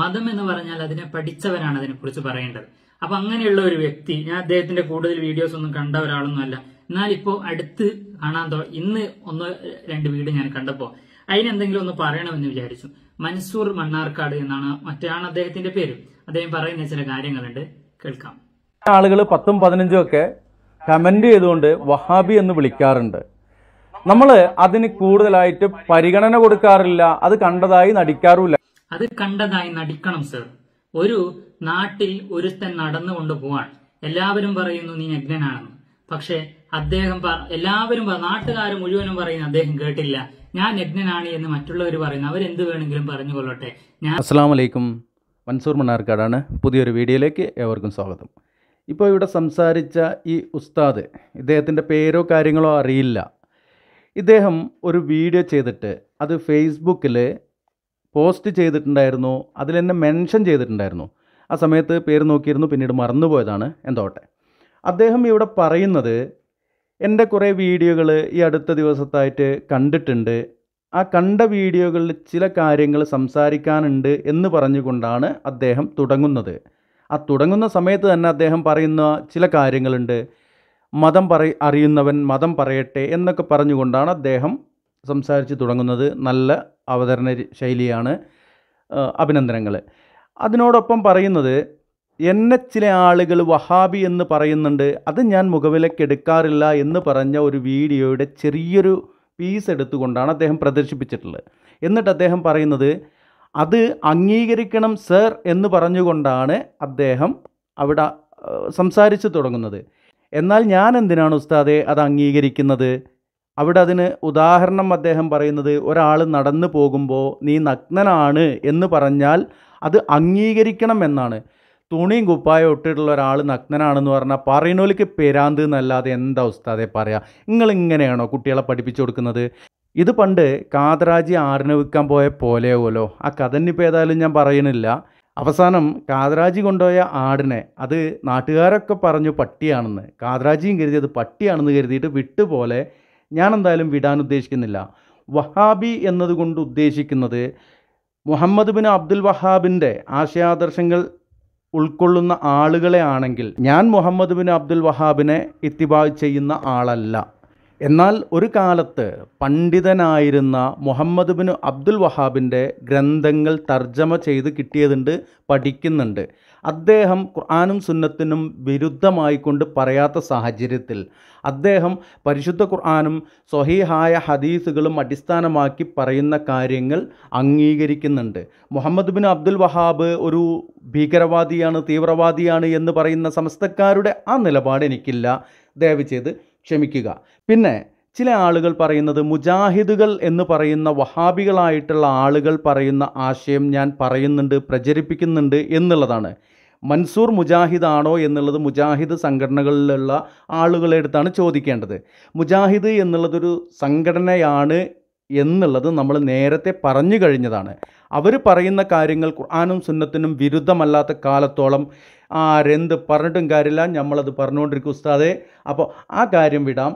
മതം എന്ന് പറഞ്ഞാൽ അതിനെ അതിനെ അതിനെക്കുറിച്ച് പറയേണ്ടത് അപ്പൊ അങ്ങനെയുള്ള ഒരു വ്യക്തി ഞാൻ അദ്ദേഹത്തിന്റെ കൂടുതൽ വീഡിയോസ് ഒന്നും കണ്ട ഒരാളൊന്നുമല്ല എന്നാൽ ഇപ്പോ അടുത്ത് കാണാൻ ഇന്ന് ഒന്ന് രണ്ട് വീട് ഞാൻ കണ്ടപ്പോൾ അതിനെന്തെങ്കിലും ഒന്ന് പറയണമെന്ന് വിചാരിച്ചു മൻസൂർ മണ്ണാർക്കാട് എന്നാണ് മറ്റാണ് അദ്ദേഹത്തിന്റെ പേര് അദ്ദേഹം പറയുന്ന ചില കാര്യങ്ങളുണ്ട് കേൾക്കാം ആളുകൾ പത്തും പതിനഞ്ചും ഒക്കെ കമന്റ് ചെയ്തുകൊണ്ട് വഹാബി എന്ന് വിളിക്കാറുണ്ട് നമ്മൾ അതിന് കൂടുതലായിട്ട് പരിഗണന കൊടുക്കാറില്ല അത് കണ്ടതായി നടിക്കാറുമില്ല അത് കണ്ടതായി നടിക്കണം സർ ഒരു നാട്ടിൽ ഒരുത്തൻ നടന്നുകൊണ്ട് പോവാൻ എല്ലാവരും പറയുന്നു നീ യജ്ഞനാണെന്ന് പക്ഷെ അദ്ദേഹം എല്ലാവരും നാട്ടുകാരും മുഴുവനും പറയുന്നു അദ്ദേഹം കേട്ടില്ല ഞാൻ യജ്ഞനാണ് എന്ന് മറ്റുള്ളവർ പറയുന്നു അവരെന്ത് വേണമെങ്കിലും പറഞ്ഞു കൊള്ളട്ടെ ഞാൻ അസ്സാം വലൈക്കും മൻസൂർ മണ്ണാർക്കാടാണ് പുതിയൊരു വീഡിയോയിലേക്ക് ഏവർക്കും സ്വാഗതം ഇപ്പോൾ ഇവിടെ സംസാരിച്ച ഈ ഉസ്താദ് ഇദ്ദേഹത്തിൻ്റെ പേരോ കാര്യങ്ങളോ അറിയില്ല ഇദ്ദേഹം ഒരു വീഡിയോ ചെയ്തിട്ട് അത് ഫേസ്ബുക്കിൽ പോസ്റ്റ് ചെയ്തിട്ടുണ്ടായിരുന്നു അതിലെന്നെ മെൻഷൻ ചെയ്തിട്ടുണ്ടായിരുന്നു ആ സമയത്ത് പേര് നോക്കിയിരുന്നു പിന്നീട് മറന്നുപോയതാണ് എന്തോട്ടെ അദ്ദേഹം ഇവിടെ പറയുന്നത് എൻ്റെ കുറേ വീഡിയോകൾ ഈ അടുത്ത ദിവസത്തായിട്ട് കണ്ടിട്ടുണ്ട് ആ കണ്ട വീഡിയോകളിൽ ചില കാര്യങ്ങൾ സംസാരിക്കാനുണ്ട് എന്ന് പറഞ്ഞുകൊണ്ടാണ് അദ്ദേഹം തുടങ്ങുന്നത് ആ തുടങ്ങുന്ന സമയത്ത് തന്നെ അദ്ദേഹം പറയുന്ന ചില കാര്യങ്ങളുണ്ട് മതം പറ അറിയുന്നവൻ മതം പറയട്ടെ എന്നൊക്കെ പറഞ്ഞുകൊണ്ടാണ് അദ്ദേഹം സംസാരിച്ച് തുടങ്ങുന്നത് നല്ല അവതരണ ശൈലിയാണ് അഭിനന്ദനങ്ങൾ അതിനോടൊപ്പം പറയുന്നത് എന്നെ ചില ആളുകൾ വഹാബി എന്ന് പറയുന്നുണ്ട് അത് ഞാൻ മുഖവിലക്കെടുക്കാറില്ല എന്ന് പറഞ്ഞ ഒരു വീഡിയോയുടെ ചെറിയൊരു പീസ് എടുത്തുകൊണ്ടാണ് അദ്ദേഹം പ്രദർശിപ്പിച്ചിട്ടുള്ളത് എന്നിട്ട് അദ്ദേഹം പറയുന്നത് അത് അംഗീകരിക്കണം സർ എന്ന് പറഞ്ഞുകൊണ്ടാണ് അദ്ദേഹം അവിടെ സംസാരിച്ചു തുടങ്ങുന്നത് എന്നാൽ ഞാൻ എന്തിനാണ് ഉസ്താദെ അത് അംഗീകരിക്കുന്നത് അവിടെ അതിന് ഉദാഹരണം അദ്ദേഹം പറയുന്നത് ഒരാൾ നടന്നു പോകുമ്പോൾ നീ നഗ്നനാണ് എന്ന് പറഞ്ഞാൽ അത് അംഗീകരിക്കണം എന്നാണ് തുണിയും കുപ്പായം ഇട്ടിട്ടുള്ള ഒരാൾ നഗ്നനാണെന്ന് പറഞ്ഞാൽ പറയുന്നോലിക്ക് പേരാന്ത് എന്നല്ലാതെ എന്താ ഉസ്താദെ പറയാ നിങ്ങൾ ഇങ്ങനെയാണോ കുട്ടികളെ പഠിപ്പിച്ചു കൊടുക്കുന്നത് ഇത് പണ്ട് കാതരാജി ആറിന് വിൽക്കാൻ പോയ പോലെയാവുമല്ലോ ആ കഥ ഇനിയിപ്പോൾ ഏതായാലും ഞാൻ പറയണില്ല അവസാനം കാതരാജി കൊണ്ടുപോയ ആടിനെ അത് നാട്ടുകാരൊക്കെ പറഞ്ഞു പട്ടിയാണെന്ന് കരുതി അത് പട്ടിയാണെന്ന് കരുതിയിട്ട് വിട്ടുപോലെ ഞാൻ എന്തായാലും വിടാൻ ഉദ്ദേശിക്കുന്നില്ല വഹാബി എന്നതുകൊണ്ട് ഉദ്ദേശിക്കുന്നത് മുഹമ്മദ് ബിൻ അബ്ദുൽ വഹാബിൻ്റെ ആശയാദർശങ്ങൾ ഉൾക്കൊള്ളുന്ന ആളുകളെ ആണെങ്കിൽ ഞാൻ മുഹമ്മദ് ബിൻ അബ്ദുൽ വഹാബിനെ ഇത്തിബാ ചെയ്യുന്ന ആളല്ല എന്നാൽ ഒരു കാലത്ത് പണ്ഡിതനായിരുന്ന മുഹമ്മദ് ബിൻ അബ്ദുൽ വഹാബിൻ്റെ ഗ്രന്ഥങ്ങൾ തർജ്ജമ ചെയ്ത് കിട്ടിയതുണ്ട് പഠിക്കുന്നുണ്ട് അദ്ദേഹം ഖുർആാനും സുന്നത്തിനും വിരുദ്ധമായിക്കൊണ്ട് പറയാത്ത സാഹചര്യത്തിൽ അദ്ദേഹം പരിശുദ്ധ ഖുർആാനും സ്വഹീഹായ ഹദീസുകളും അടിസ്ഥാനമാക്കി പറയുന്ന കാര്യങ്ങൾ അംഗീകരിക്കുന്നുണ്ട് മുഹമ്മദ് ബിൻ അബ്ദുൽ വഹാബ് ഒരു ഭീകരവാദിയാണ് തീവ്രവാദിയാണ് എന്ന് പറയുന്ന സമസ്തക്കാരുടെ ആ നിലപാട് എനിക്കില്ല ദയവ് ചെയ്ത് ക്ഷമിക്കുക പിന്നെ ചില ആളുകൾ പറയുന്നത് മുജാഹിദുകൾ എന്ന് പറയുന്ന വഹാബികളായിട്ടുള്ള ആളുകൾ പറയുന്ന ആശയം ഞാൻ പറയുന്നുണ്ട് പ്രചരിപ്പിക്കുന്നുണ്ട് എന്നുള്ളതാണ് മൻസൂർ മുജാഹിദ് ആണോ എന്നുള്ളത് മുജാഹിദ് സംഘടനകളിലുള്ള ആളുകളെ അടുത്താണ് ചോദിക്കേണ്ടത് മുജാഹിദ് എന്നുള്ളതൊരു സംഘടനയാണ് എന്നുള്ളത് നമ്മൾ നേരത്തെ പറഞ്ഞു കഴിഞ്ഞതാണ് അവർ പറയുന്ന കാര്യങ്ങൾ ഖുർആാനും സുന്നത്തിനും വിരുദ്ധമല്ലാത്ത കാലത്തോളം ആരെന്ത് പറഞ്ഞിട്ടും കാര്യമില്ല നമ്മളത് പറഞ്ഞുകൊണ്ടിരിക്കും ഉസ്താദെ അപ്പോൾ ആ കാര്യം വിടാം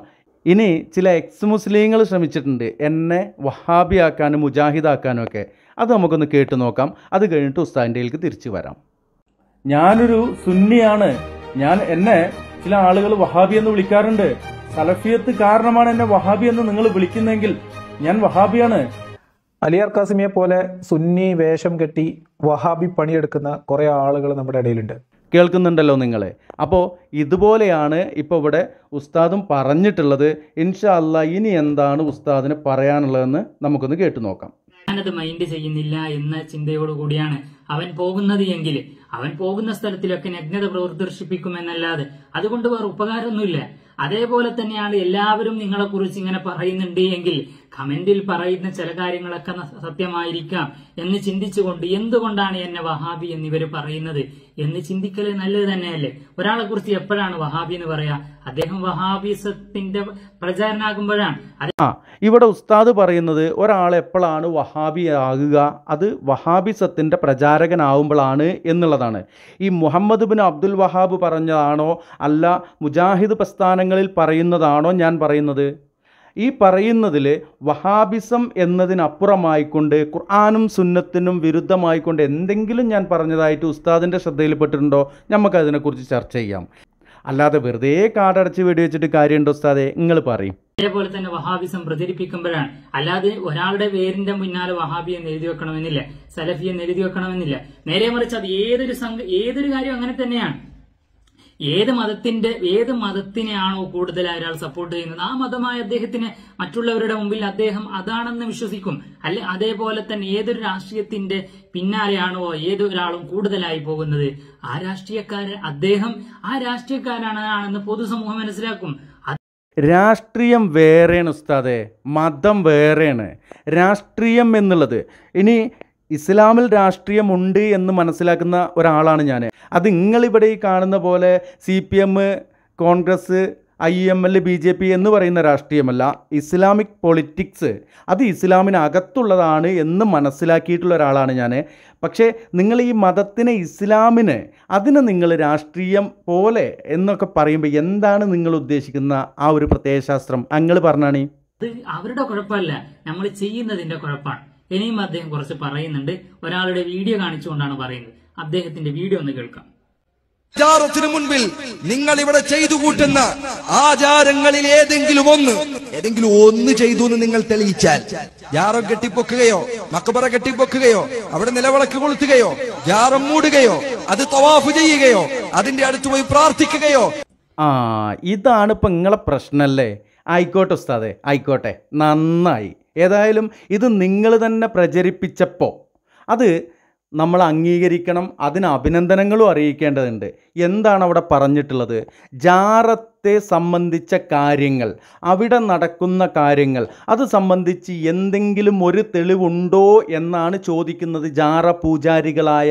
ഇനി ചില എക്സ് മുസ്ലിങ്ങൾ ശ്രമിച്ചിട്ടുണ്ട് എന്നെ വഹാബിയാക്കാനും മുജാഹിദാക്കാനും ഒക്കെ അത് നമുക്കൊന്ന് കേട്ട് നോക്കാം അത് കഴിഞ്ഞിട്ട് ഉസ്താദിൻ്റെ കയ്യിലേക്ക് തിരിച്ചു വരാം ഞാനൊരു സുന്നിയാണ് ഞാൻ എന്നെ ചില ആളുകൾ വഹാബി എന്ന് വിളിക്കാറുണ്ട് സലഫിയത്ത് കാരണമാണ് എന്നെ വഹാബി എന്ന് നിങ്ങൾ വിളിക്കുന്നെങ്കിൽ ഞാൻ വഹാബിയാണ് അലിയാർ കാസിമിയെ പോലെ സുന്നി വേഷം കെട്ടി വഹാബി പണിയെടുക്കുന്ന കുറേ ആളുകൾ നമ്മുടെ ഇടയിലുണ്ട് കേൾക്കുന്നുണ്ടല്ലോ നിങ്ങളെ അപ്പോൾ ഇതുപോലെയാണ് ഇപ്പോൾ ഇവിടെ ഉസ്താദും പറഞ്ഞിട്ടുള്ളത് ഇൻഷാ അല്ല ഇനി എന്താണ് ഉസ്താദിന് പറയാനുള്ളതെന്ന് നമുക്കൊന്ന് കേട്ടു നോക്കാം ഞാനത് മൈൻഡ് ചെയ്യുന്നില്ല എന്ന ചിന്തയോടുകൂടിയാണ് അവൻ പോകുന്നത് എങ്കിൽ അവൻ പോകുന്ന സ്ഥലത്തിലൊക്കെ നഗ്നത പ്രദർശിപ്പിക്കുമെന്നല്ലാതെ അതുകൊണ്ട് വേറെ ഉപകാരമൊന്നുമില്ല അതേപോലെ തന്നെയാണ് എല്ലാവരും നിങ്ങളെ കുറിച്ച് ഇങ്ങനെ പറയുന്നുണ്ട് എങ്കിൽ കമന്റിൽ പറയുന്ന ചില കാര്യങ്ങളൊക്കെ സത്യമായിരിക്കാം എന്ന് ചിന്തിച്ചുകൊണ്ട് എന്തുകൊണ്ടാണ് എന്നെ വഹാബി എന്നിവർ പറയുന്നത് എന്ന് ചിന്തിക്കൽ നല്ലത് തന്നെയല്ലേ ഒരാളെ കുറിച്ച് എപ്പോഴാണ് വഹാബി എന്ന് പറയാ അദ്ദേഹം വഹാബിസത്തിന്റെ പ്രചാരനാകുമ്പോഴാണ് ഇവിടെ ഉസ്താദ് പറയുന്നത് ഒരാൾ എപ്പോഴാണ് വഹാബി ആകുക അത് വഹാബിസത്തിന്റെ പ്രചാരകനാവുമ്പോഴാണ് എന്നുള്ളതാണ് എന്നുള്ളതാണ് ഈ മുഹമ്മദ് ബിൻ അബ്ദുൽ വഹാബ് പറഞ്ഞതാണോ അല്ല മുജാഹിദ് പ്രസ്ഥാനങ്ങളിൽ പറയുന്നതാണോ ഞാൻ പറയുന്നത് ഈ പറയുന്നതിൽ വഹാബിസം എന്നതിനപ്പുറമായിക്കൊണ്ട് ഖുർആാനും സുന്നത്തിനും വിരുദ്ധമായിക്കൊണ്ട് എന്തെങ്കിലും ഞാൻ പറഞ്ഞതായിട്ട് ഉസ്താദിൻ്റെ ശ്രദ്ധയിൽപ്പെട്ടിട്ടുണ്ടോ നമുക്കതിനെക്കുറിച്ച് ചർച്ച ചെയ്യാം അല്ലാതെ വെറുതെ കാടടച്ച് വെടിവെച്ചിട്ട് കാര്യമുണ്ടോ ഉസ്താദെ നിങ്ങൾ പറയും അതേപോലെ തന്നെ വഹാബിസം പ്രചരിപ്പിക്കുമ്പോഴാണ് അല്ലാതെ ഒരാളുടെ പേരിന്റെ മുന്നാലെ വഹാബി എന്ന് എഴുതി വെക്കണമെന്നില്ല സലഫിയെ എന്ന് എഴുതി വെക്കണമെന്നില്ല നേരെ മറിച്ച് അത് ഏതൊരു സംഘ ഏതൊരു കാര്യം അങ്ങനെ തന്നെയാണ് ഏത് മതത്തിന്റെ ഏത് മതത്തിനെയാണോ കൂടുതലായി ഒരാൾ സപ്പോർട്ട് ചെയ്യുന്നത് ആ മതമായ അദ്ദേഹത്തിന് മറ്റുള്ളവരുടെ മുമ്പിൽ അദ്ദേഹം അതാണെന്ന് വിശ്വസിക്കും അല്ലെ അതേപോലെ തന്നെ ഏതൊരു രാഷ്ട്രീയത്തിന്റെ പിന്നാലെയാണോ ഏതൊരാളും കൂടുതലായി പോകുന്നത് ആ രാഷ്ട്രീയക്കാരൻ അദ്ദേഹം ആ രാഷ്ട്രീയക്കാരനാണെന്ന് പൊതുസമൂഹം മനസ്സിലാക്കും രാഷ്ട്രീയം വേറെയാണ് ഉസ്താദെ മതം വേറെയാണ് രാഷ്ട്രീയം എന്നുള്ളത് ഇനി ഇസ്ലാമിൽ രാഷ്ട്രീയമുണ്ട് എന്ന് മനസ്സിലാക്കുന്ന ഒരാളാണ് ഞാൻ അത് നിങ്ങളിവിടെ ഈ കാണുന്ന പോലെ C P M Congress I M L B J P എന്ന് പറയുന്ന രാഷ്ട്രീയമല്ല ഇസ്ലാമിക് പൊളിറ്റിക്സ് അത് ഇസ്ലാമിനകത്തുള്ളതാണ് എന്ന് മനസ്സിലാക്കിയിട്ടുള്ള ഒരാളാണ് ഞാൻ പക്ഷേ നിങ്ങൾ ഈ മതത്തിനെ ഇസ്ലാമിന് അതിനെ നിങ്ങൾ രാഷ്ട്രീയം പോലെ എന്നൊക്കെ പറയുമ്പോൾ എന്താണ് നിങ്ങൾ ഉദ്ദേശിക്കുന്ന ആ ഒരു പ്രത്യയശാസ്ത്രം അങ്ങൾ പറഞ്ഞാണ് അത് അവരുടെ കുഴപ്പമല്ല നമ്മൾ ചെയ്യുന്നതിന്റെ കുഴപ്പമാണ് ഇനിയും അദ്ദേഹം കുറച്ച് പറയുന്നുണ്ട് ഒരാളുടെ വീഡിയോ കാണിച്ചുകൊണ്ടാണ് പറയുന്നത് അദ്ദേഹത്തിന്റെ വീഡിയോ ഒന്ന് കേൾക്കാം സിയാറത്തിന് മുൻപിൽ നിങ്ങൾ ഇവിടെ ചെയ്തു കൂട്ടുന്ന ആചാരങ്ങളിൽ ഏതെങ്കിലും ഒന്ന് ഏതെങ്കിലും ഒന്ന് ചെയ്തു എന്ന് നിങ്ങൾ തെളിയിച്ചാൽ ജാറം കെട്ടിപ്പൊക്കുകയോ മക്കബറ കെട്ടിപ്പൊക്കുകയോ അവിടെ നിലവിളക്ക് കൊളുത്തുകയോ ജാറം മൂടുകയോ അത് തവാഫ് ചെയ്യുകയോ അതിന്റെ അടുത്ത് പോയി പ്രാർത്ഥിക്കുകയോ ആ ഇതാണ് ഇപ്പൊ നിങ്ങളെ പ്രശ്നല്ലേ ആയിക്കോട്ടെ ഉസ്താദെ ആയിക്കോട്ടെ നന്നായി ഏതായാലും ഇത് നിങ്ങൾ തന്നെ പ്രചരിപ്പിച്ചപ്പോൾ അത് നമ്മൾ അംഗീകരിക്കണം അതിന് അഭിനന്ദനങ്ങളും അറിയിക്കേണ്ടതുണ്ട് എന്താണ് അവിടെ പറഞ്ഞിട്ടുള്ളത് ജാറത്തെ സംബന്ധിച്ച കാര്യങ്ങൾ അവിടെ നടക്കുന്ന കാര്യങ്ങൾ അത് സംബന്ധിച്ച് എന്തെങ്കിലും ഒരു തെളിവുണ്ടോ എന്നാണ് ചോദിക്കുന്നത് ജാറ പൂജാരികളായ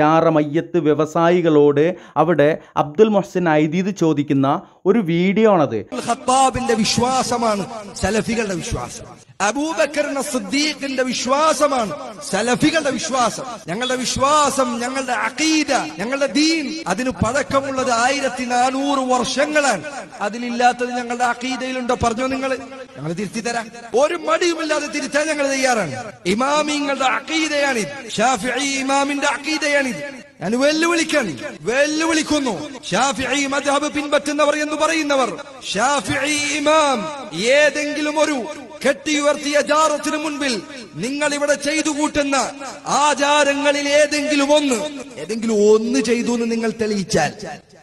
ജാറ മയ്യത്ത് വ്യവസായികളോട് അവിടെ അബ്ദുൽ മൊഹസിൻ ഐദീദ് ചോദിക്കുന്ന ഒരു വീഡിയോ ആണത് വിശ്വാസമാണ് സലഫികളുടെ വിശ്വാസം അബൂബക്കറിന്റെ സിദ്ദീഖിന്റെ വിശ്വാസമാണ് സലഫികളുടെ വിശ്വാസം ഞങ്ങളുടെ വിശ്വാസം ഞങ്ങളുടെ അഖീദ ഞങ്ങളുടെ ദീൻ അതിന് പഴക്കമുള്ളത് ആയിരത്തി നാനൂറ് വർഷങ്ങളാണ് അതിലില്ലാത്തത് ഞങ്ങളുടെ അഖീദയിലുണ്ടോ പറഞ്ഞു നിങ്ങൾ ഞങ്ങൾ തിരുത്തി തരാം ഒരു മടിയുമില്ലാതെ തിരുത്താൻ ഞങ്ങൾ തയ്യാറാണ് ഇമാമിങ്ങളുടെ അഖീദയാണിത് ഷാഫി ഇമാമിന്റെ അഖീദയാണിത് ഞാൻ വെല്ലുവിളിക്കാണ് വെല്ലുവിളിക്കുന്നു ഷാഫിഈ മദ്ഹബ് പിൻപറ്റുന്നവർ എന്ന് പറയുന്നവർ ഷാഫിഈ ഇമാം ഏതെങ്കിലും ഒരു കെട്ടിയുയർത്തിയ ജാറത്തിന് മുൻപിൽ നിങ്ങൾ ഇവിടെ ചെയ്തു കൂട്ടുന്ന ആചാരങ്ങളിൽ ഏതെങ്കിലും ഒന്ന് ഏതെങ്കിലും ഒന്ന് ചെയ്തു എന്ന് നിങ്ങൾ തെളിയിച്ചാൽ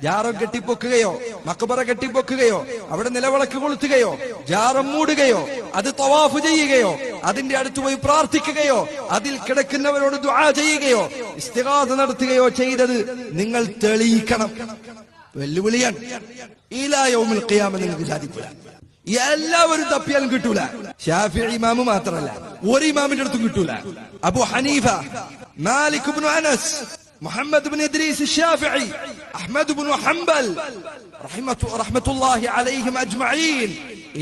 ജാറം കെട്ടിപ്പൊക്കുകയോ മക്കബറ കെട്ടിപ്പൊക്കുകയോ അവിടെ നിലവിളക്ക് കൊളുത്തുകയോ ജാറം മൂടുകയോ അത് തവാഫ് ചെയ്യുകയോ അതിന്റെ അടുത്ത് പോയി പ്രാർത്ഥിക്കുകയോ അതിൽ കിടക്കുന്നവരോട് ദുആ ചെയ്യുകയോ ഇസ്തിഗാസ നടത്തുകയോ ചെയ്തത് നിങ്ങൾ തെളിയിക്കണം വെല്ലുവിളിയാണ് ഈലായോമിൽ കിയാമെന്ന് നിങ്ങൾക്ക് സാധിക്കില്ല എല്ലാവരും തപ്പിയാലും കിട്ടൂല ഷാഫി ഇമാമു മാത്രമല്ല ഒരു ഇമാമിന്റെ അടുത്തും കിട്ടൂല Abu Hanifa Malik Anas Muhammad bin Idris Shafi'i Ahmad bin Hanbal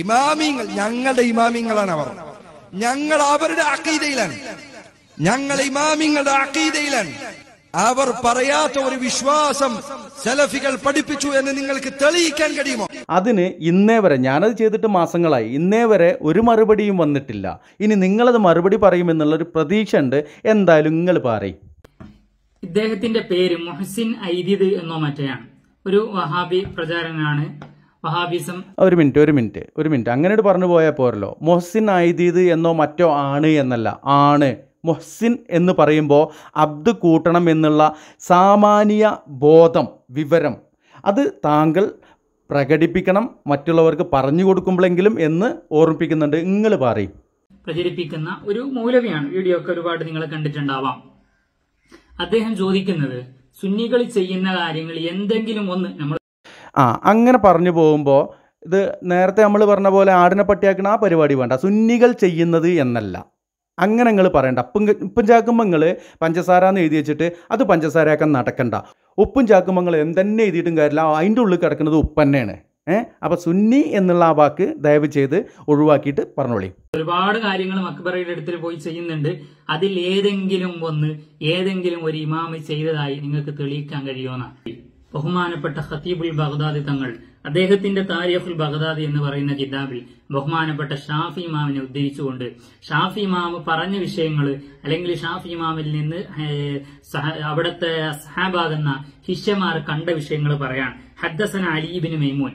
ഇമാമിങ്ങൾ ഞങ്ങളുടെ ഇമാമിങ്ങളാണ് അവർ ഞങ്ങൾ അവരുടെ അക്കീതയിലാണ് ഞങ്ങൾ ഇമാമിങ്ങളുടെ അക്കീതയിലാണ് അവർ പറയാത്ത ഒരു വിശ്വാസം സലഫികൾ പഠിപ്പിച്ചു എന്ന് നിങ്ങൾക്ക് തെളിയിക്കാൻ കഴിയുമോ അതിന് ഇന്നേ വരെ ഞാനത് ചെയ്തിട്ട് മാസങ്ങളായി ഇന്നേ വരെ ഒരു മറുപടിയും വന്നിട്ടില്ല ഇനി നിങ്ങളത് മറുപടി പറയുമെന്നുള്ളൊരു പ്രതീക്ഷ ഉണ്ട് എന്തായാലും നിങ്ങൾ പറയും ഇദ്ദേഹത്തിന്റെ പേര് മൊഹസിൻ ഐദിദ് എന്നോ മറ്റേയാണ് ഒരു വഹാബി പ്രചാരകനാണ് വഹാബിസം ഒരു മിനിറ്റ് ഒരു മിനിറ്റ് ഒരു മിനിറ്റ് അങ്ങനെ പറഞ്ഞു പോയാൽ പോരല്ലോ മൊഹസിൻ ഐദീദ് എന്നോ മറ്റോ ആണ് എന്നല്ല ആണ് മൊഹസിൻ എന്ന് പറയുമ്പോൾ അബ്ദു കൂട്ടണം എന്നുള്ള സാമാന്യ ബോധം വിവരം അത് താങ്കൾ പ്രകടിപ്പിക്കണം മറ്റുള്ളവർക്ക് പറഞ്ഞു കൊടുക്കുമ്പോഴെങ്കിലും എന്ന് ഓർമ്മിപ്പിക്കുന്നുണ്ട് നിങ്ങൾ പറയും പ്രചരിപ്പിക്കുന്ന ഒരു മൗലവിയാണ് വീഡിയോ ഒക്കെ ഒരുപാട് നിങ്ങൾ കണ്ടിട്ടുണ്ടാവാം അദ്ദേഹം ചോദിക്കുന്നത് സുന്നികൾ ചെയ്യുന്ന കാര്യങ്ങൾ എന്തെങ്കിലും ഒന്ന് നമ്മൾ ആ അങ്ങനെ പറഞ്ഞു പോകുമ്പോൾ ഇത് നേരത്തെ നമ്മൾ പറഞ്ഞ പോലെ ആടിനെ പട്ടിയാക്കണ ആ പരിപാടി വേണ്ട സുന്നികൾ ചെയ്യുന്നത് എന്നല്ല അങ്ങനെ നിങ്ങൾ പറയണ്ട അപ്പം ഇപ്പം ചാക്കുമ്പോൾ നിങ്ങൾ പഞ്ചസാര എന്ന് എഴുതി വെച്ചിട്ട് അത് പഞ്ചസാരയാക്കാൻ നടക്കണ്ട ഉപ്പും ചാക്കും നിങ്ങൾ എന്തെന്നെ എഴുതിയിട്ടും കാര്യമില്ല അതിൻ്റെ ഉള്ളിൽ കിടക്കുന്നത് ഉപ്പ് തന്നെയാണ് ഏഹ് അപ്പൊ സുന്നി എന്നുള്ള ആ വാക്ക് ദയവ് ചെയ്ത് ഒഴിവാക്കിയിട്ട് പറഞ്ഞോളി ഒരുപാട് കാര്യങ്ങൾ മക്ബറയുടെ അടുത്തിൽ പോയി ചെയ്യുന്നുണ്ട് അതിൽ ഏതെങ്കിലും ഒന്ന് ഏതെങ്കിലും ഒരു ഇമാമി ചെയ്തതായി നിങ്ങൾക്ക് തെളിയിക്കാൻ കഴിയുമെന്നാണ് ബഹുമാനപ്പെട്ട ഖത്തീബുൽ ബഗ്ദാദി തങ്ങൾ അദ്ദേഹത്തിന്റെ താരിഖുൽ ബഗ്ദാദി എന്ന് പറയുന്ന കിതാബിൽ ബഹുമാനപ്പെട്ട ഷാഫി ഇമാമിനെ ഉദ്ധരിച്ചുകൊണ്ട് ഷാഫി ഇമാമ് പറഞ്ഞ വിഷയങ്ങൾ അല്ലെങ്കിൽ ഷാഫി ഇമാമിൽ നിന്ന് അവിടുത്തെ എന്ന ശിഷ്യമാർ കണ്ട വിഷയങ്ങൾ പറയാൻ ഹദ്ദസന അലീബിന് മൈമൂൻ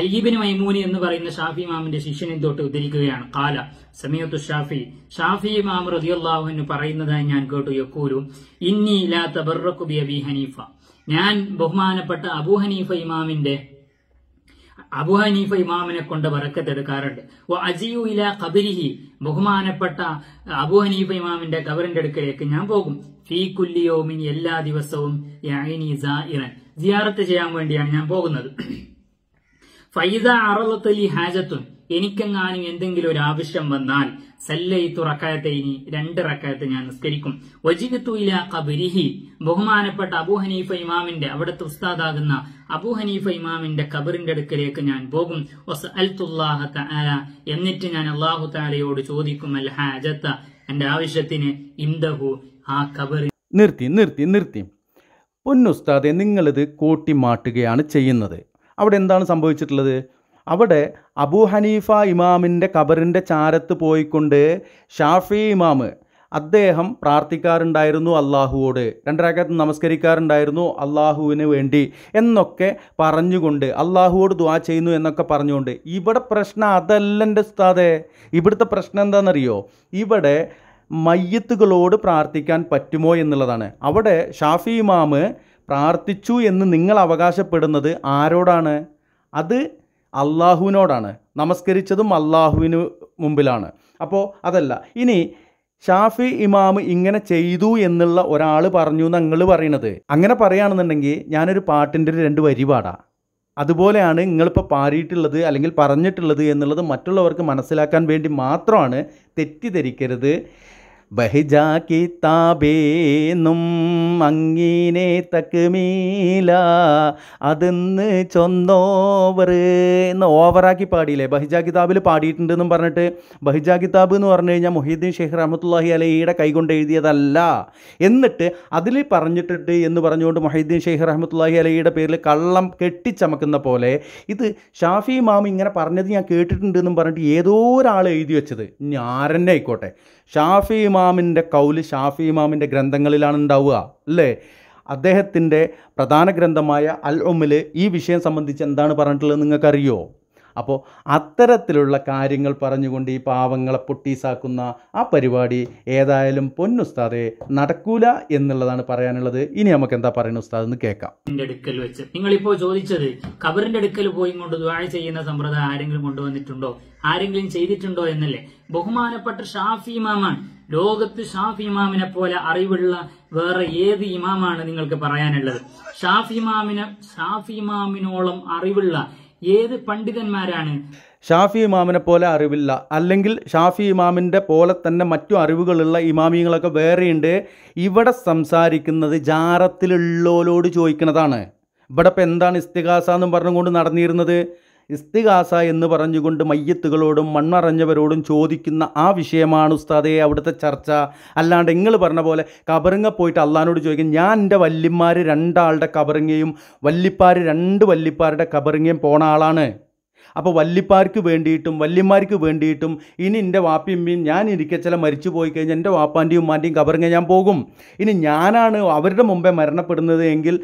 അലീബിന് മൈമൂനി എന്ന് പറയുന്ന ഷാഫി ഇമാമിന്റെ ശിഷ്യനെ തൊട്ട് ഉദ്ധരിക്കുകയാണ് കാല സമയത്തു ഷാഫി ഷാഫി ഇമാം റതിയുള്ളാഹുവിന് പറയുന്നതായി ഞാൻ കേട്ടു യക്കൂരു ഇന്നി ലാ തബർറക്കു ബി അബി ഹനീഫ ഞാൻ ബഹുമാനപ്പെട്ട അബൂ ഹനീഫ ഇമാമിന്റെ അബു ഹനീഫ ഇമാമിനെ കൊണ്ട് വറക്കത്തെടുക്കാറുണ്ട് ഓ അജിയു ഇല കബിരിഹി ബഹുമാനപ്പെട്ട അബു ഹനീഫ ഇമാമിന്റെ കബറിന്റെ അടുക്കലേക്ക് ഞാൻ പോകും ഫീ കുല്ലിയോമിൻ എല്ലാ ദിവസവും ജിയാറത്ത് സിയാറത്ത് ചെയ്യാൻ വേണ്ടിയാണ് ഞാൻ പോകുന്നത് ഫൈദ അറുപത്തലി ഹാജത്തും എനിക്കെങ്ങാനും എന്തെങ്കിലും ഒരു ആവശ്യം വന്നാൽ സല്ലയിത്തു റക്കായത്തെ ഇനി രണ്ട് റക്കായത്തെ ഞാൻ നിസ്കരിക്കും ഇല കബരിഹി ബഹുമാനപ്പെട്ട അബൂ ഹനീഫ ഇമാമിന്റെ അവിടുത്തെ ഉസ്താദാകുന്ന അബൂ ഹനീഫ ഇമാമിന്റെ കബറിന്റെ അടുക്കലേക്ക് ഞാൻ പോകും എന്നിട്ട് ഞാൻ അള്ളാഹു താലയോട് ചോദിക്കും അൽ ഹാജത്ത എന്റെ ആവശ്യത്തിന് ഇന്തഹു ആ കബറി നിർത്തി നിർത്തി നിർത്തി പൊന്നുസ്താദെ നിങ്ങളിത് കൂട്ടിമാട്ടുകയാണ് ചെയ്യുന്നത് അവിടെ എന്താണ് സംഭവിച്ചിട്ടുള്ളത് അവിടെ അബൂ ഹനീഫ ഇമാമിൻ്റെ കബറിൻ്റെ ചാരത്ത് പോയിക്കൊണ്ട് ഷാഫി ഇമാമ് അദ്ദേഹം പ്രാർത്ഥിക്കാറുണ്ടായിരുന്നു അള്ളാഹുവോട് രണ്ടരാക്കത്ത് നമസ്കരിക്കാറുണ്ടായിരുന്നു അള്ളാഹുവിന് വേണ്ടി എന്നൊക്കെ പറഞ്ഞുകൊണ്ട് അള്ളാഹുവോട് ദ്വാ ചെയ്യുന്നു എന്നൊക്കെ പറഞ്ഞുകൊണ്ട് ഇവിടെ പ്രശ്നം അതല്ല എൻ്റെ ഉസ്താദെ ഇവിടുത്തെ പ്രശ്നം എന്താണെന്നറിയോ ഇവിടെ മയ്യത്തുകളോട് പ്രാർത്ഥിക്കാൻ പറ്റുമോ എന്നുള്ളതാണ് അവിടെ ഷാഫി ഇമാമ് പ്രാർത്ഥിച്ചു എന്ന് നിങ്ങൾ അവകാശപ്പെടുന്നത് ആരോടാണ് അത് അള്ളാഹുവിനോടാണ് നമസ്കരിച്ചതും അള്ളാഹുവിന് മുമ്പിലാണ് അപ്പോൾ അതല്ല ഇനി ഷാഫി ഇമാമ് ഇങ്ങനെ ചെയ്തു എന്നുള്ള ഒരാൾ പറഞ്ഞു നിങ്ങൾ പറയണത് അങ്ങനെ പറയുകയാണെന്നുണ്ടെങ്കിൽ ഞാനൊരു പാട്ടിൻ്റെ ഒരു രണ്ട് വരി പാടാം അതുപോലെയാണ് നിങ്ങളിപ്പോൾ പാടിയിട്ടുള്ളത് അല്ലെങ്കിൽ പറഞ്ഞിട്ടുള്ളത് എന്നുള്ളത് മറ്റുള്ളവർക്ക് മനസ്സിലാക്കാൻ വേണ്ടി മാത്രമാണ് തെറ്റിദ്ധരിക്കരുത് ബഹിജാ കിതാബേന്നും അങ്ങിനെ തക്മീല അതിന്ന് ചൊന്നോവർ എന്ന് ഓവറാക്കി പാടിയില്ലേ ബഹിജാ കിതാബിൽ പാടിയിട്ടുണ്ടെന്നും പറഞ്ഞിട്ട് ബഹിജാ കിതാബ് എന്ന് പറഞ്ഞു കഴിഞ്ഞാൽ മൊഹീദ്ദീൻ ഷെയ്ഖ് റഹമത്തുല്ലാഹി അലയുടെ കൈകൊണ്ട് എഴുതിയതല്ല എന്നിട്ട് അതിൽ പറഞ്ഞിട്ടിട്ട് എന്ന് പറഞ്ഞുകൊണ്ട് മൊഹീദ്ദീൻ ഷെയ്ഖ് റഹമത്തുല്ലാഹി അലയുടെ പേരിൽ കള്ളം കെട്ടിച്ചമക്കുന്ന പോലെ ഇത് ഷാഫി മാമി ഇങ്ങനെ പറഞ്ഞത് ഞാൻ കേട്ടിട്ടുണ്ടെന്നും പറഞ്ഞിട്ട് ഏതോ ഒരാൾ എഴുതി വെച്ചത് ഞാരന്നെ ആയിക്കോട്ടെ ഷാഫി ഇമാമിൻ്റെ കൗല് ഷാഫി ഇമാമിൻ്റെ ഗ്രന്ഥങ്ങളിലാണ് ഉണ്ടാവുക അല്ലേ അദ്ദേഹത്തിൻ്റെ പ്രധാന ഗ്രന്ഥമായ അൽ ഒമ്മിൽ ഈ വിഷയം സംബന്ധിച്ച് എന്താണ് പറഞ്ഞിട്ടുള്ളത് നിങ്ങൾക്കറിയോ അപ്പോൾ അത്തരത്തിലുള്ള കാര്യങ്ങൾ പറഞ്ഞുകൊണ്ട് ഈ പാവങ്ങളെ പൊട്ടീസാക്കുന്ന ആ പരിപാടി ഏതായാലും പൊന്നുസ്താദെ നടക്കൂല എന്നുള്ളതാണ് പറയാനുള്ളത് ഇനി നമുക്ക് എന്താ പറയുന്നത് ഉസ്താദ് എന്ന് കേൾക്കാം അടുക്കൽ വെച്ച് ഇപ്പോൾ ചോദിച്ചത് ഖബറിന്റെ അടുക്കൽ പോയി കൊണ്ട് ദുബായ് ചെയ്യുന്ന സമ്പ്രദായം ആരെങ്കിലും കൊണ്ടുവന്നിട്ടുണ്ടോ ആരെങ്കിലും ചെയ്തിട്ടുണ്ടോ എന്നല്ലേ ബഹുമാനപ്പെട്ട ഷാഫി ഇമാമാണ് ലോകത്ത് ഷാഫി ഇമാമിനെ പോലെ അറിവുള്ള വേറെ ഏത് ഇമാമാണ് നിങ്ങൾക്ക് പറയാനുള്ളത് ഷാഫി ഇമാമിനെ ഷാഫി ഇമാമിനോളം അറിവുള്ള ഏത് പണ്ഡിതന്മാരാണ് ഷാഫി ഇമാമിനെ പോലെ അറിവില്ല അല്ലെങ്കിൽ ഷാഫി ഇമാമിൻ്റെ പോലെ തന്നെ മറ്റു അറിവുകളുള്ള ഇമാമിയങ്ങളൊക്കെ വേറെയുണ്ട് ഇവിടെ സംസാരിക്കുന്നത് ജാറത്തിലുള്ളവരോട് ചോദിക്കുന്നതാണ് ഇവിടെ ഇപ്പം എന്താണ് ഇസ്തികാസ എന്നും പറഞ്ഞുകൊണ്ട് നടന്നിരുന്നത് ഇസ്തികാസ എന്ന് പറഞ്ഞുകൊണ്ട് മയ്യത്തുകളോടും മണ്ണറഞ്ഞവരോടും ചോദിക്കുന്ന ആ വിഷയമാണ് ഉസ്താദേ അവിടുത്തെ ചർച്ച അല്ലാണ്ട് നിങ്ങൾ പറഞ്ഞ പോലെ കബറിങ്ങ പോയിട്ട് അള്ളഹാനോട് ചോദിക്കും ഞാൻ എൻ്റെ വല്യന്മാർ രണ്ടാളുടെ കബറിങ്ങയും വല്ലിപ്പാർ രണ്ട് വല്ലിപ്പാരുടെ കബറിങ്ങയും പോണ ആളാണ് അപ്പോൾ വല്ലിപ്പാർക്ക് വേണ്ടിയിട്ടും വല്യന്മാർക്ക് വേണ്ടിയിട്ടും ഇനി എൻ്റെ വാപ്പിയമ്മയും ഞാൻ ചില മരിച്ചു പോയി കഴിഞ്ഞാൽ എൻ്റെ വാപ്പാൻ്റെയും ഉമ്മാൻ്റെയും കബറിങ്ങ ഞാൻ പോകും ഇനി ഞാനാണ് അവരുടെ മുമ്പേ മരണപ്പെടുന്നത് എങ്കിൽ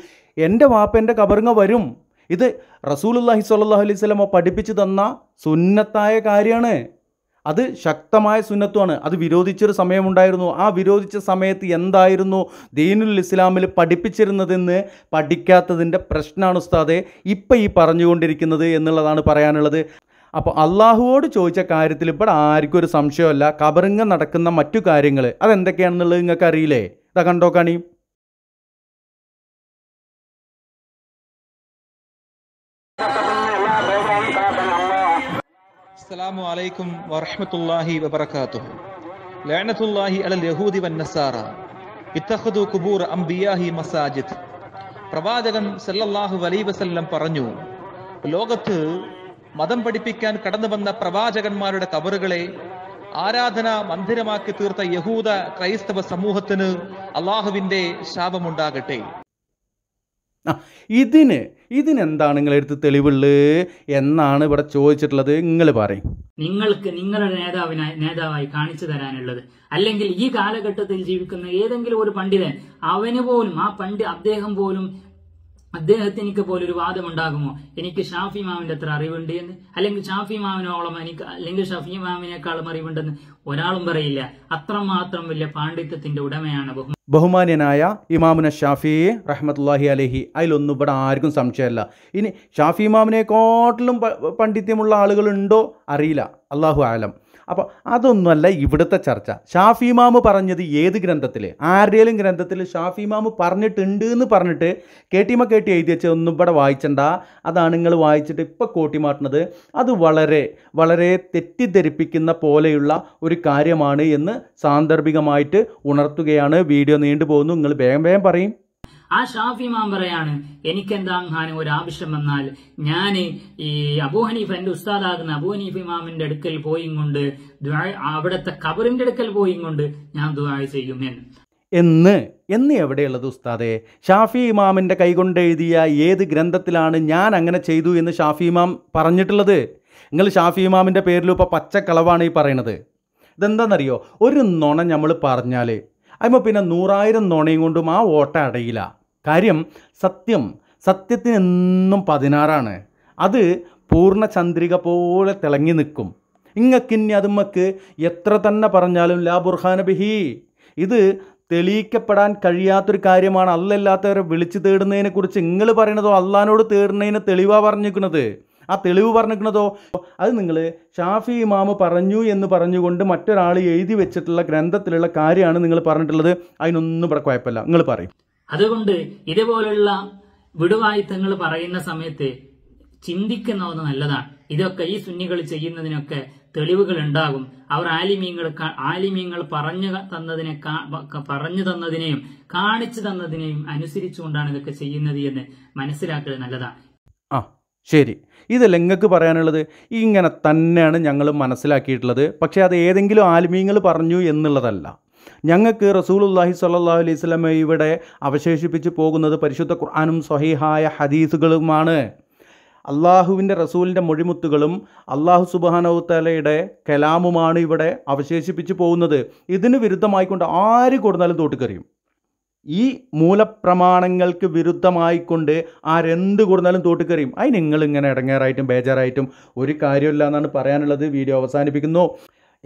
എൻ്റെ വാപ്പ എൻ്റെ കബറിങ്ങ വരും ഇത് റസൂലുല്ലാഹി സ്വല്ലാഹു അലൈഹി സ്വലമോ പഠിപ്പിച്ചു തന്ന സുന്നത്തായ കാര്യമാണ് അത് ശക്തമായ സുന്നത്വമാണ് അത് വിരോധിച്ചൊരു സമയമുണ്ടായിരുന്നു ആ വിരോധിച്ച സമയത്ത് എന്തായിരുന്നു ദീനുൽ ഇസ്ലാമിൽ പഠിപ്പിച്ചിരുന്നതെന്ന് പഠിക്കാത്തതിൻ്റെ പ്രശ്നമാണ് ഉസ്താദെ ഇപ്പം ഈ പറഞ്ഞുകൊണ്ടിരിക്കുന്നത് എന്നുള്ളതാണ് പറയാനുള്ളത് അപ്പോൾ അള്ളാഹുവോട് ചോദിച്ച കാര്യത്തിൽ ഇവിടെ ആർക്കും ഒരു സംശയമല്ല കബറിങ്ങ നടക്കുന്ന മറ്റു കാര്യങ്ങൾ അതെന്തൊക്കെയാണെന്നുള്ളത് നിങ്ങൾക്ക് അറിയില്ലേ ഇതാ കണ്ടോക്കാണീ അസ്സലാമു അലൈക്കും വറഹ്മത്തുള്ളാഹി വബറകാതുഹു അലൽ ഇത്തഖദു ഖുബൂർ അംബിയാഹി പ്രവാചകൻ സല്ലല്ലാഹു അലൈഹി വസല്ലം പറഞ്ഞു ലോകത്ത് മതം പഠിപ്പിക്കാൻ കടന്നു വന്ന പ്രവാചകന്മാരുടെ കബറുകളെ ആരാധന മന്ദിരമാക്കി തീർത്ത യഹൂദ ക്രൈസ്തവ സമൂഹത്തിന് അള്ളാഹുവിന്റെ ശാപമുണ്ടാകട്ടെ ഇതിന് ഇതിനെന്താണ് നിങ്ങളെടുത്ത് തെളിവുള്ളത് എന്നാണ് ഇവിടെ ചോദിച്ചിട്ടുള്ളത് നിങ്ങൾ പറയും നിങ്ങൾക്ക് നിങ്ങളുടെ നേതാവിനായി നേതാവായി കാണിച്ചു തരാനുള്ളത് അല്ലെങ്കിൽ ഈ കാലഘട്ടത്തിൽ ജീവിക്കുന്ന ഏതെങ്കിലും ഒരു പണ്ഡിതൻ അവന് പോലും ആ പണ്ഡിത അദ്ദേഹം പോലും അദ്ദേഹത്തിനിക്ക് പോലൊരു വാദമുണ്ടാകുമോ എനിക്ക് ഷാഫി മാമിന്റെ അത്ര അറിവുണ്ട് എന്ന് അല്ലെങ്കിൽ ഷാഫി മാമിനോളം എനിക്ക് അല്ലെങ്കിൽ ഷഫി മാമിനേക്കാളും അറിവുണ്ടെന്ന് ഒരാളും പറയില്ല അത്രമാത്രം വലിയ പാണ്ഡിത്യത്തിന്റെ ഉടമയാണ് ബഹുമാന്യനായ ഇമാമുന ഷാഫിയെ റഹ്മത്തുല്ലാഹി അലഹി അതിലൊന്നും ഇവിടെ ആർക്കും സംശയമല്ല ഇനി ഷാഫി ഇമാമിനെക്കാട്ടിലും പണ്ഡിത്യമുള്ള ആളുകളുണ്ടോ അറിയില്ല അള്ളാഹു ആലം അപ്പോൾ അതൊന്നുമല്ല ഇവിടുത്തെ ചർച്ച ഷാഫി മാമ് പറഞ്ഞത് ഏത് ഗ്രന്ഥത്തിൽ ആരുടെയും ഗ്രന്ഥത്തിൽ ഷാഫി മാമ് പറഞ്ഞിട്ടുണ്ട് എന്ന് പറഞ്ഞിട്ട് കേട്ടിമ കേട്ടി എഴുതി വെച്ചാൽ ഒന്നും ഇവിടെ വായിച്ചണ്ട അതാണ് നിങ്ങൾ വായിച്ചിട്ട് ഇപ്പോൾ കോട്ടിമാട്ടുന്നത് അത് വളരെ വളരെ തെറ്റിദ്ധരിപ്പിക്കുന്ന പോലെയുള്ള ഒരു കാര്യമാണ് എന്ന് സാന്ദർഭികമായിട്ട് ഉണർത്തുകയാണ് വീഡിയോ നീണ്ടുപോകുന്നു നിങ്ങൾ വേഗം വേഗം പറയും ആ ഷാഫി മാം പറയാണ് എനിക്കെന്താങ്ങാൻ ഒരു ആവശ്യം വന്നാൽ ഞാൻ ഈ അബൂ ഹനീഫ എന്റെ ഉസ്താദാകുന്ന അബൂ ഇമാമിന്റെ അടുക്കൽ പോയി കൊണ്ട് അവിടുത്തെ കബറിന്റെ അടുക്കൽ പോയി കൊണ്ട് ഞാൻ ദുആ ചെയ്യും എന്ന് എന്ന് എന്ന് എവിടെയുള്ളത് ഉസ്താദെ ഷാഫി ഇമാമിന്റെ കൈകൊണ്ട് എഴുതിയ ഏത് ഗ്രന്ഥത്തിലാണ് ഞാൻ അങ്ങനെ ചെയ്തു എന്ന് ഷാഫി ഇമാം പറഞ്ഞിട്ടുള്ളത് നിങ്ങൾ ഷാഫി ഇമാമിന്റെ പേരിലും ഇപ്പൊ പച്ചക്കളവാണ് ഈ പറയണത് ഇതെന്താണെന്നറിയോ ഒരു നുണ നമ്മൾ പറഞ്ഞാൽ അതിപ്പോൾ പിന്നെ നൂറായിരം നുണയും കൊണ്ടും ആ ഓട്ട അടയില്ല കാര്യം സത്യം സത്യത്തിനെന്നും പതിനാറാണ് അത് പൂർണ്ണ ചന്ദ്രിക പോലെ തിളങ്ങി നിൽക്കും ഇങ്ങക്കിനി അതുമ്മക്ക് എത്ര തന്നെ പറഞ്ഞാലും ലാ ബുർഹാനബിഹി ബിഹി ഇത് തെളിയിക്കപ്പെടാൻ കഴിയാത്തൊരു കാര്യമാണ് അല്ലല്ലാത്തവരെ വിളിച്ചു തേടുന്നതിനെക്കുറിച്ച് നിങ്ങൾ പറയണതോ അള്ളഹാനോട് തേടുന്നതിന് തെളിവാണ് പറഞ്ഞിരിക്കുന്നത് ആ തെളിവ് പറഞ്ഞിരിക്കണതോ അത് നിങ്ങൾ ഷാഫി ഇമാമ് പറഞ്ഞു എന്ന് പറഞ്ഞുകൊണ്ട് മറ്റൊരാൾ എഴുതി വെച്ചിട്ടുള്ള ഗ്രന്ഥത്തിലുള്ള കാര്യമാണ് നിങ്ങൾ പറഞ്ഞിട്ടുള്ളത് അതിനൊന്നും ഇവിടെ കുഴപ്പമില്ല നിങ്ങൾ പറയും അതുകൊണ്ട് ഇതുപോലുള്ള വിടുവായുത്തങ്ങൾ പറയുന്ന സമയത്ത് ഒന്ന് നല്ലതാണ് ഇതൊക്കെ ഈ സുന്നികൾ ചെയ്യുന്നതിനൊക്കെ തെളിവുകൾ ഉണ്ടാകും അവർ ആലിമീങ്ങൾ ആലിമീങ്ങൾ പറഞ്ഞു തന്നതിനെ പറഞ്ഞു തന്നതിനെയും കാണിച്ചു തന്നതിനെയും അനുസരിച്ചുകൊണ്ടാണ് ഇതൊക്കെ ചെയ്യുന്നത് എന്ന് മനസ്സിലാക്കുന്നത് നല്ലതാണ് ആ ശരി ഇതല്ല നിങ്ങൾക്ക് പറയാനുള്ളത് ഇങ്ങനെ തന്നെയാണ് ഞങ്ങൾ മനസ്സിലാക്കിയിട്ടുള്ളത് പക്ഷേ അത് ഏതെങ്കിലും ആത്മീയങ്ങൾ പറഞ്ഞു എന്നുള്ളതല്ല ഞങ്ങൾക്ക് റസൂലുല്ലാഹി സ്വല്ലാ അലൈഹി സ്വലമ ഇവിടെ അവശേഷിപ്പിച്ച് പോകുന്നത് പരിശുദ്ധ ഖുർആാനും സ്വഹീഹായ ഹദീസുകളുമാണ് അള്ളാഹുവിൻ്റെ റസൂലിൻ്റെ മൊഴിമുത്തുകളും അള്ളാഹു സുബാനവുത്തലയുടെ കലാമുമാണ് ഇവിടെ അവശേഷിപ്പിച്ച് പോകുന്നത് ഇതിന് വിരുദ്ധമായിക്കൊണ്ട് ആര് കൊടുന്നാലും തോട്ടിക്കറിയും ഈ മൂലപ്രമാണങ്ങൾക്ക് വിരുദ്ധമായിക്കൊണ്ട് ആരെന്ത് കൂടുന്നാലും തോട്ടിക്കറിയും അതിന് ഇങ്ങനെ ഇടങ്ങേറായിട്ടും ബേജാറായിട്ടും ഒരു കാര്യമില്ല എന്നാണ് പറയാനുള്ളത് വീഡിയോ അവസാനിപ്പിക്കുന്നു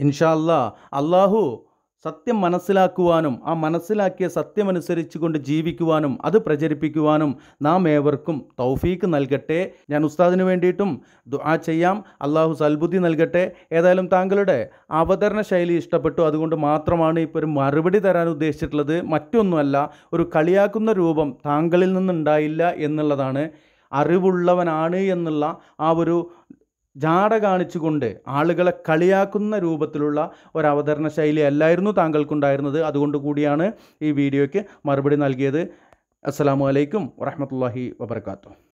ഇൻഷാല്ല അള്ളാഹു സത്യം മനസ്സിലാക്കുവാനും ആ മനസ്സിലാക്കിയ സത്യമനുസരിച്ച് കൊണ്ട് ജീവിക്കുവാനും അത് പ്രചരിപ്പിക്കുവാനും നാം ഏവർക്കും തൗഫീക്ക് നൽകട്ടെ ഞാൻ ഉസ്താദിന് വേണ്ടിയിട്ടും ആ ചെയ്യാം അള്ളാഹു സൽബുദ്ധി നൽകട്ടെ ഏതായാലും താങ്കളുടെ അവതരണ ശൈലി ഇഷ്ടപ്പെട്ടു അതുകൊണ്ട് മാത്രമാണ് ഇപ്പോൾ ഒരു മറുപടി തരാൻ ഉദ്ദേശിച്ചിട്ടുള്ളത് മറ്റൊന്നുമല്ല ഒരു കളിയാക്കുന്ന രൂപം താങ്കളിൽ നിന്നുണ്ടായില്ല എന്നുള്ളതാണ് അറിവുള്ളവനാണ് എന്നുള്ള ആ ഒരു ജാട കാണിച്ചുകൊണ്ട് ആളുകളെ കളിയാക്കുന്ന രൂപത്തിലുള്ള ഒരു അവതരണ ശൈലി അല്ലായിരുന്നു താങ്കൾക്കുണ്ടായിരുന്നത് അതുകൊണ്ട് കൂടിയാണ് ഈ വീഡിയോയ്ക്ക് മറുപടി നൽകിയത് അസ്സാം വലൈക്കും വറഹമത്തല്ലാഹി വബർക്കാത്തു